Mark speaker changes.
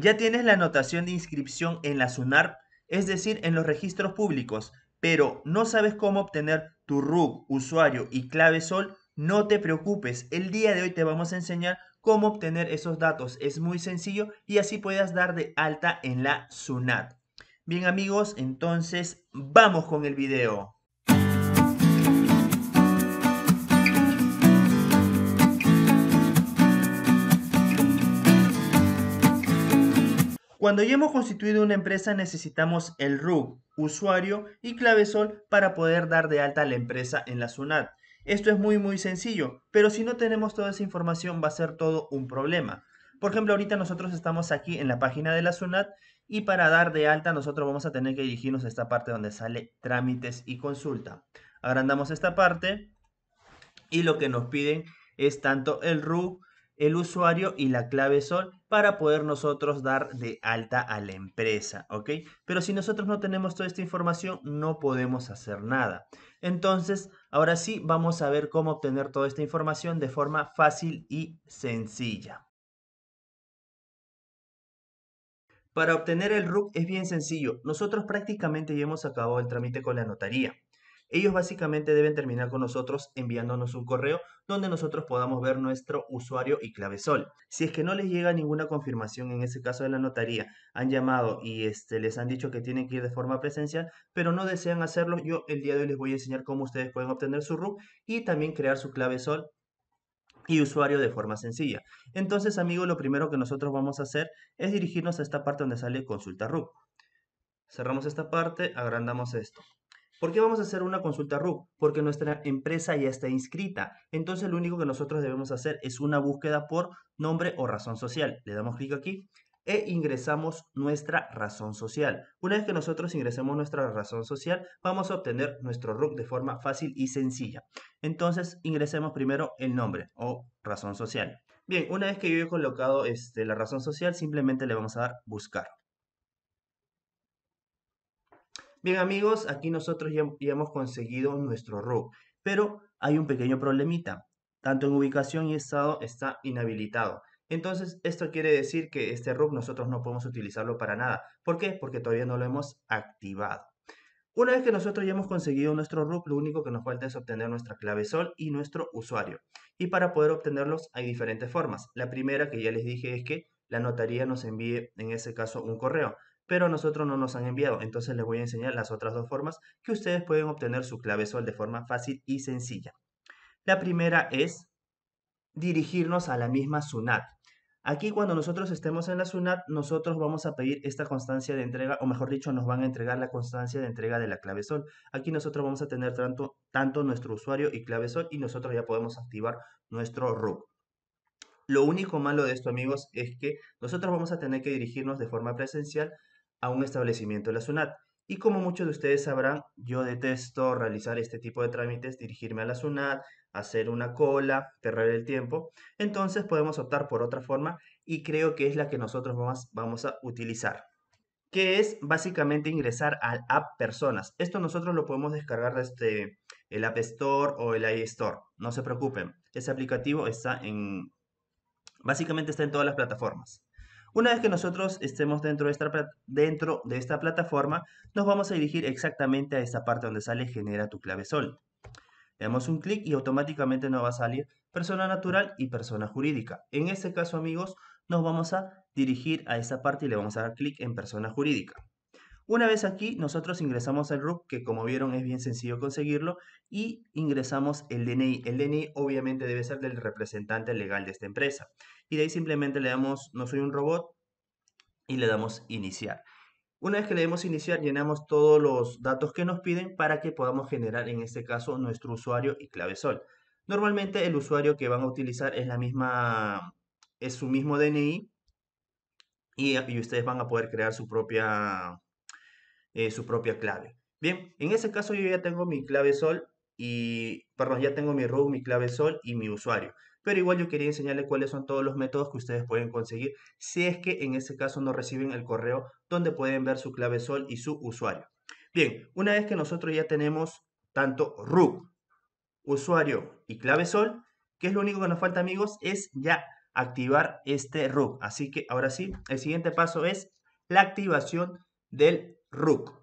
Speaker 1: Ya tienes la anotación de inscripción en la SUNAR, es decir, en los registros públicos, pero no sabes cómo obtener tu RUG, usuario y clave SOL, no te preocupes. El día de hoy te vamos a enseñar cómo obtener esos datos. Es muy sencillo y así puedas dar de alta en la SUNAT. Bien amigos, entonces vamos con el video. Cuando ya hemos constituido una empresa necesitamos el RUG, usuario y clave SOL para poder dar de alta a la empresa en la SUNAT. Esto es muy muy sencillo, pero si no tenemos toda esa información va a ser todo un problema. Por ejemplo, ahorita nosotros estamos aquí en la página de la SUNAT y para dar de alta nosotros vamos a tener que dirigirnos a esta parte donde sale trámites y consulta. Agrandamos esta parte y lo que nos piden es tanto el RUG el usuario y la clave sol para poder nosotros dar de alta a la empresa, Pero si nosotros no tenemos toda esta información, no podemos hacer nada. Entonces, ahora sí, vamos a ver cómo obtener toda esta información de forma fácil y sencilla. Para obtener el RUC es bien sencillo. Nosotros prácticamente ya hemos acabado el trámite con la notaría. Ellos básicamente deben terminar con nosotros enviándonos un correo donde nosotros podamos ver nuestro usuario y clave sol. Si es que no les llega ninguna confirmación en ese caso de la notaría, han llamado y este, les han dicho que tienen que ir de forma presencial, pero no desean hacerlo, yo el día de hoy les voy a enseñar cómo ustedes pueden obtener su RUB y también crear su clave sol y usuario de forma sencilla. Entonces, amigos, lo primero que nosotros vamos a hacer es dirigirnos a esta parte donde sale consulta RUB. Cerramos esta parte, agrandamos esto. ¿Por qué vamos a hacer una consulta RUC? Porque nuestra empresa ya está inscrita. Entonces lo único que nosotros debemos hacer es una búsqueda por nombre o razón social. Le damos clic aquí e ingresamos nuestra razón social. Una vez que nosotros ingresemos nuestra razón social, vamos a obtener nuestro RUC de forma fácil y sencilla. Entonces ingresemos primero el nombre o razón social. Bien, una vez que yo he colocado este, la razón social, simplemente le vamos a dar buscar. Bien amigos, aquí nosotros ya, hemos conseguido nuestro RUP, pero hay un pequeño problemita. Tanto en ubicación y estado está inhabilitado. Entonces, esto quiere decir que este RUP nosotros no podemos utilizarlo para nada. ¿Por qué? Porque todavía no lo hemos activado. Una vez que nosotros ya hemos conseguido nuestro RUC, lo único que nos falta es obtener nuestra clave sol y nuestro usuario. Y para poder obtenerlos hay diferentes formas. La primera que ya les dije es que la notaría nos envíe en ese caso un correo pero nosotros no nos han enviado. Entonces les voy a enseñar las otras dos formas que ustedes pueden obtener su clave sol de forma fácil y sencilla. La primera es dirigirnos a la misma SUNAT. Aquí cuando nosotros estemos en la SUNAT, nosotros vamos a pedir esta constancia de entrega, o mejor dicho, nos van a entregar la constancia de entrega de la clave sol. Aquí nosotros vamos a tener tanto, nuestro usuario y clave sol y nosotros ya podemos activar nuestro RUC. Lo único malo de esto, amigos, es que nosotros vamos a tener que dirigirnos de forma presencial a un establecimiento de la SUNAT. Y como muchos de ustedes sabrán, yo detesto realizar este tipo de trámites, dirigirme a la SUNAT, hacer una cola, perder el tiempo. Entonces podemos optar por otra forma y creo que es la que nosotros vamos, vamos a utilizar que es básicamente ingresar al app Personas. Esto nosotros lo podemos descargar desde el App Store o el iStore. No se preocupen, ese aplicativo está en... Básicamente está en todas las plataformas. Una vez que nosotros estemos dentro de, esta, plataforma, nos vamos a dirigir exactamente a esta parte donde sale genera tu clave sol. Le damos un clic y automáticamente nos va a salir persona natural y persona jurídica. En este caso, amigos, nos vamos a dirigir a esa parte y le vamos a dar clic en persona jurídica. Una vez aquí, nosotros ingresamos al RUC, que como vieron es bien sencillo conseguirlo, y ingresamos el DNI. El DNI obviamente debe ser del representante legal de esta empresa. Y de ahí simplemente le damos no soy un robot y le damos iniciar. Una vez que le demos iniciar, llenamos todos los datos que nos piden para que podamos generar en este caso nuestro usuario y clave sol. Normalmente el usuario que van a utilizar es la misma, es su mismo DNI y ustedes van a poder crear su propia eh, su propia clave. Bien, en ese caso yo ya tengo mi clave sol y, perdón, ya tengo mi root, mi clave sol y mi usuario. Pero igual yo quería enseñarles cuáles son todos los métodos que ustedes pueden conseguir si es que en ese caso no reciben el correo donde pueden ver su clave sol y su usuario. Bien, una vez que nosotros ya tenemos tanto root, usuario y clave sol, que es lo único que nos falta amigos, es ya activar este root. Así que ahora sí, el siguiente paso es la activación del Rook.